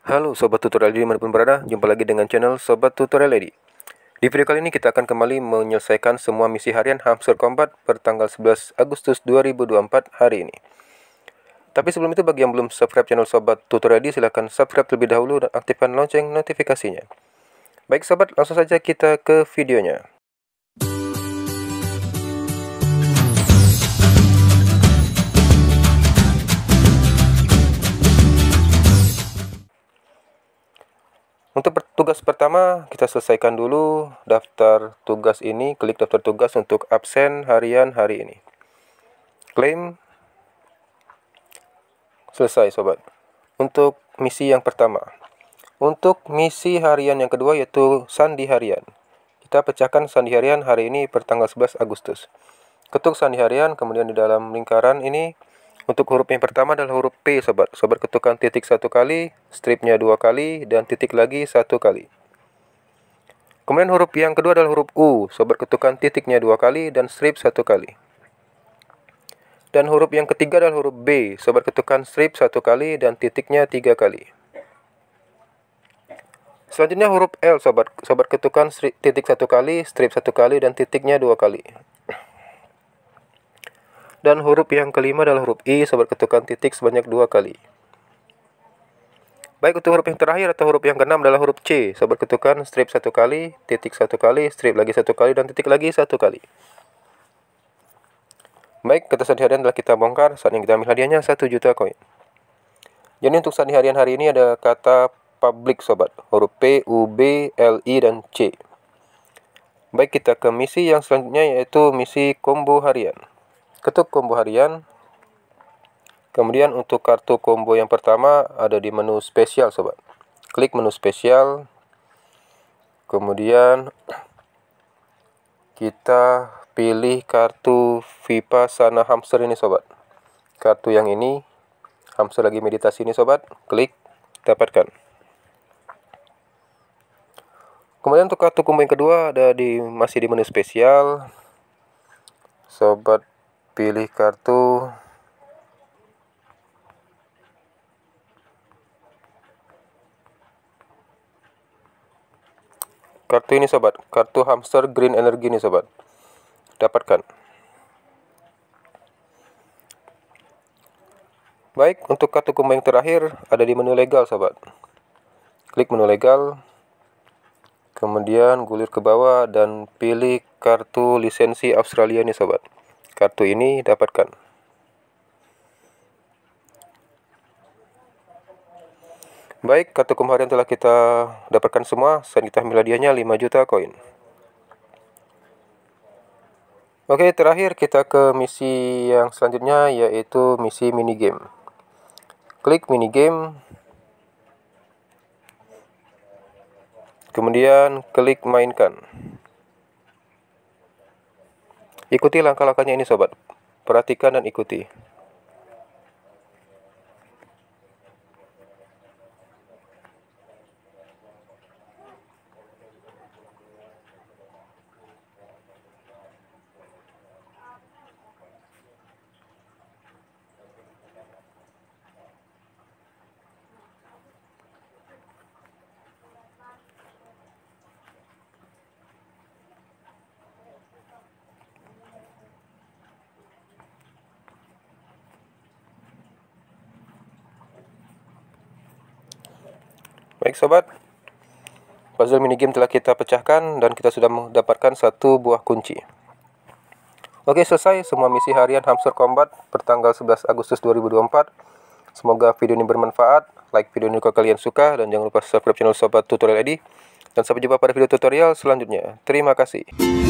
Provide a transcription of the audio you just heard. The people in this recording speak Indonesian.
Halo Sobat Tutorial Lady dimanapun berada, jumpa lagi dengan channel Sobat Tutorial Lady. Di video kali ini kita akan kembali menyelesaikan semua misi harian Hamster Combat per tanggal 11 Agustus 2024 hari ini. Tapi sebelum itu bagi yang belum subscribe channel Sobat Tutorial Lady silahkan subscribe terlebih dahulu dan aktifkan lonceng notifikasinya. Baik sobat, langsung saja kita ke videonya. Tugas pertama kita selesaikan dulu daftar tugas ini, klik daftar tugas untuk absen harian hari ini. Claim selesai sobat. Untuk misi yang pertama. Untuk misi harian yang kedua yaitu sandi harian. Kita pecahkan sandi harian hari ini per tanggal 11 Agustus. Ketuk sandi harian kemudian di dalam lingkaran ini untuk huruf yang pertama adalah huruf P, sobat. Sobat ketukan titik satu kali, stripnya dua kali, dan titik lagi satu kali. Kemudian huruf yang kedua adalah huruf U. Sobat ketukan titiknya dua kali dan strip satu kali. Dan huruf yang ketiga adalah huruf B. Sobat ketukan strip satu kali dan titiknya tiga kali. Selanjutnya huruf L, sobat. Sobat ketukan titik satu kali, strip satu kali, dan titiknya dua kali. Dan huruf yang kelima adalah huruf I sobat ketukan titik sebanyak dua kali. Baik untuk huruf yang terakhir atau huruf yang keenam adalah huruf C. Sobat ketukan strip satu kali, titik satu kali, strip lagi satu kali, dan titik lagi satu kali. Baik, kertas sandi harian telah kita bongkar. Saat yang kita ambil hadiahnya satu juta koin. Jadi untuk sandi harian hari ini ada kata public sobat. Huruf P, U, B, L, I, dan C. Baik, kita ke misi yang selanjutnya yaitu misi combo harian ketuk combo harian. Kemudian untuk kartu combo yang pertama ada di menu spesial sobat. Klik menu spesial. Kemudian kita pilih kartu Vipa Sana Hamster ini sobat. Kartu yang ini hamster lagi meditasi ini sobat. Klik dapatkan. Kemudian untuk kartu combo yang kedua ada di masih di menu spesial. Sobat pilih kartu kartu ini sobat kartu hamster green energy ini sobat dapatkan baik untuk kartu kumbang yang terakhir ada di menu legal sobat klik menu legal kemudian gulir ke bawah dan pilih kartu lisensi Australia ini sobat kartu ini dapatkan. Baik, kartu kemarin telah kita dapatkan semua. Sekarang kita ambil hadiahnya 5 juta koin. Oke, terakhir kita ke misi yang selanjutnya yaitu misi minigame. Klik minigame. Kemudian klik mainkan. Ikuti langkah-langkahnya ini sobat. Perhatikan dan ikuti. Baik sobat, puzzle minigame telah kita pecahkan dan kita sudah mendapatkan satu buah kunci. Oke selesai semua misi harian Hamster Combat pertanggal 11 Agustus 2024. Semoga video ini bermanfaat. Like video ini kalau kalian suka dan jangan lupa subscribe channel Sobat Tutorial Edi. Dan sampai jumpa pada video tutorial selanjutnya. Terima kasih.